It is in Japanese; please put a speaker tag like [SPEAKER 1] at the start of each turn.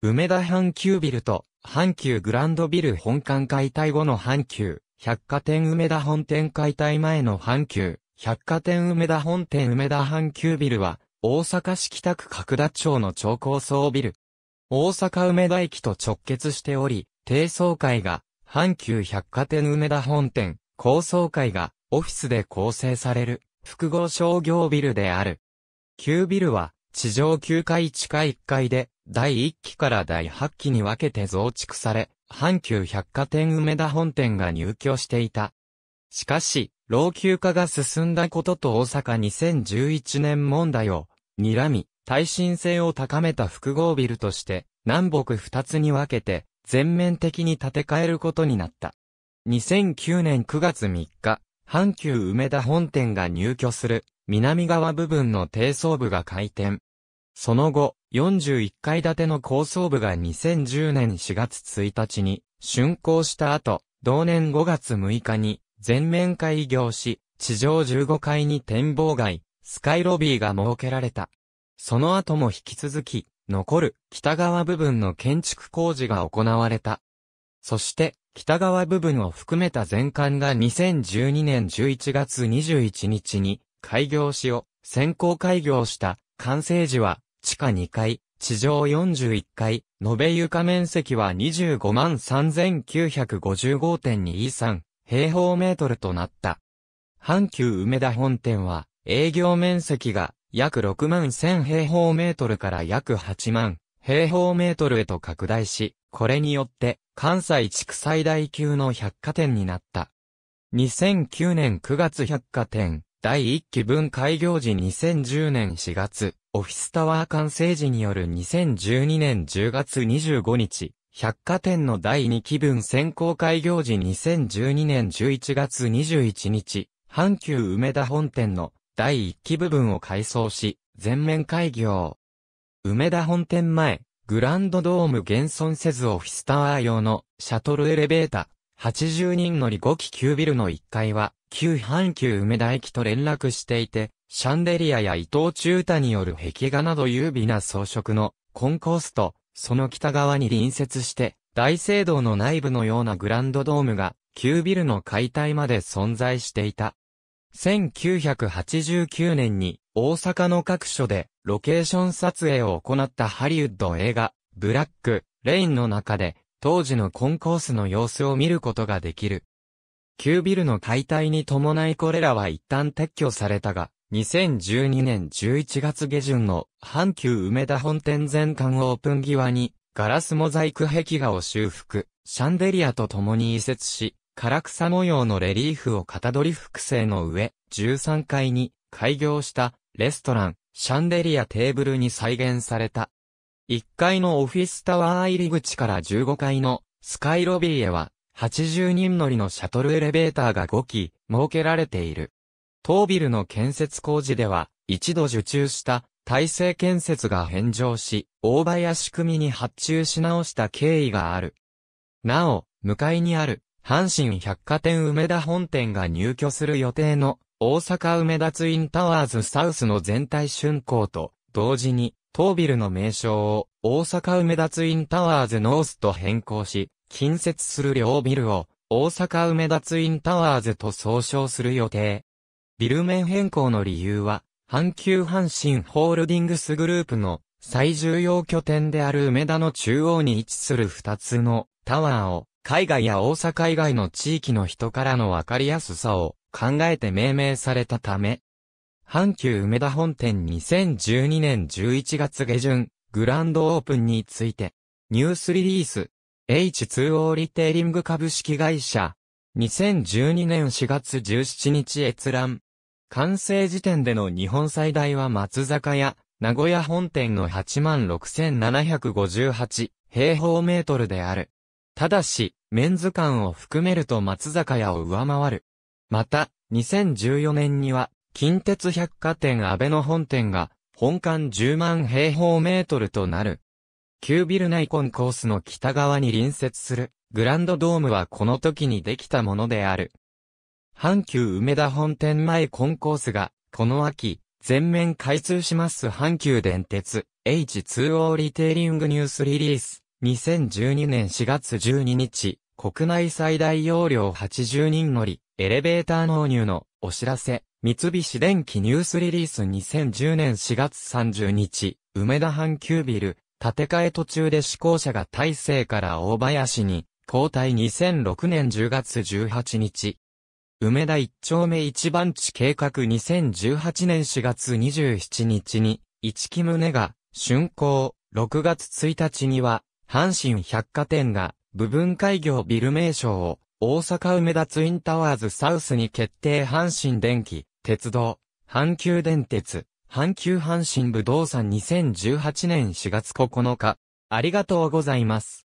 [SPEAKER 1] 梅田阪急ビルと、阪急グランドビル本館解体後の阪急、百貨店梅田本店解体前の阪急、百貨店梅田本店梅田阪急ビルは、大阪市北区角田町の超高層ビル。大阪梅田駅と直結しており、低層階が、阪急百貨店梅田本店、高層階が、オフィスで構成される、複合商業ビルである。旧ビルは、地上9階地下1階で、第1期から第8期に分けて増築され、阪急百貨店梅田本店が入居していた。しかし、老朽化が進んだことと大阪2011年問題を、睨み、耐震性を高めた複合ビルとして、南北2つに分けて、全面的に建て替えることになった。2009年9月3日、阪急梅田本店が入居する、南側部分の低層部が開店。その後、41階建ての高層部が2010年4月1日に竣工した後、同年5月6日に全面開業し、地上15階に展望街、スカイロビーが設けられた。その後も引き続き、残る北側部分の建築工事が行われた。そして、北側部分を含めた全館が2012年11月21日に開業しを先行開業した完成時は地下2階、地上41階、延べ床面積は25万3955.23平方メートルとなった。阪急梅田本店は、営業面積が約6万1000平方メートルから約8万平方メートルへと拡大し、これによって関西地区最大級の百貨店になった。2009年9月百貨店、第1期分開業時2010年4月、オフィスタワー完成時による2012年10月25日、百貨店の第2期分先行開業時2012年11月21日、阪急梅田本店の第1期部分を改装し、全面開業。梅田本店前、グランドドーム現存せずオフィスタワー用のシャトルエレベーター。80人乗り5機旧ビルの1階は、旧阪急梅田駅と連絡していて、シャンデリアや伊藤中太による壁画など優美な装飾のコンコースと、その北側に隣接して、大聖堂の内部のようなグランドドームが、旧ビルの解体まで存在していた。1989年に大阪の各所でロケーション撮影を行ったハリウッド映画、ブラック、レインの中で当時のコンコースの様子を見ることができる。旧ビルの解体に伴いこれらは一旦撤去されたが、2012年11月下旬の阪急梅田本店全館オープン際に、ガラスモザイク壁画を修復、シャンデリアと共に移設し、唐草模様のレリーフをかたどり複製の上、13階に開業したレストラン、シャンデリアテーブルに再現された。1階のオフィスタワー入り口から15階のスカイロビーへは80人乗りのシャトルエレベーターが5機設けられている。当ビルの建設工事では一度受注した体制建設が返上し、大林組に発注し直した経緯がある。なお、向かいにある阪神百貨店梅田本店が入居する予定の大阪梅田ツインタワーズサウスの全体竣工と同時に当ビルの名称を大阪梅田ツインタワーズノースと変更し、近接する両ビルを大阪梅田ツインタワーズと総称する予定。ビル面変更の理由は、阪急阪神ホールディングスグループの最重要拠点である梅田の中央に位置する2つのタワーを海外や大阪以外の地域の人からのわかりやすさを考えて命名されたため、阪急梅田本店2012年11月下旬、グランドオープンについて、ニュースリリース、H2O リテイリング株式会社、2012年4月17日閲覧。完成時点での日本最大は松坂屋、名古屋本店の86,758平方メートルである。ただし、メンズ館を含めると松坂屋を上回る。また、2014年には、近鉄百貨店安倍の本店が、本館10万平方メートルとなる。旧ビル内コンコースの北側に隣接する、グランドドームはこの時にできたものである。阪急梅田本店前コンコースが、この秋、全面開通します阪急電鉄 H2O リテイリングニュースリリース2012年4月12日国内最大容量80人乗り、エレベーター納入のお知らせ、三菱電機ニュースリリース2010年4月30日、梅田阪急ビル、建て替え途中で施行者が大勢から大林に、交代2006年10月18日。梅田一丁目一番地計画2018年4月27日に、一木宗が、竣工、6月1日には、阪神百貨店が、部分開業ビル名称を、大阪梅田ツインタワーズサウスに決定阪神電気、鉄道、阪急電鉄、阪急阪神不動産2018年4月9日。ありがとうございます。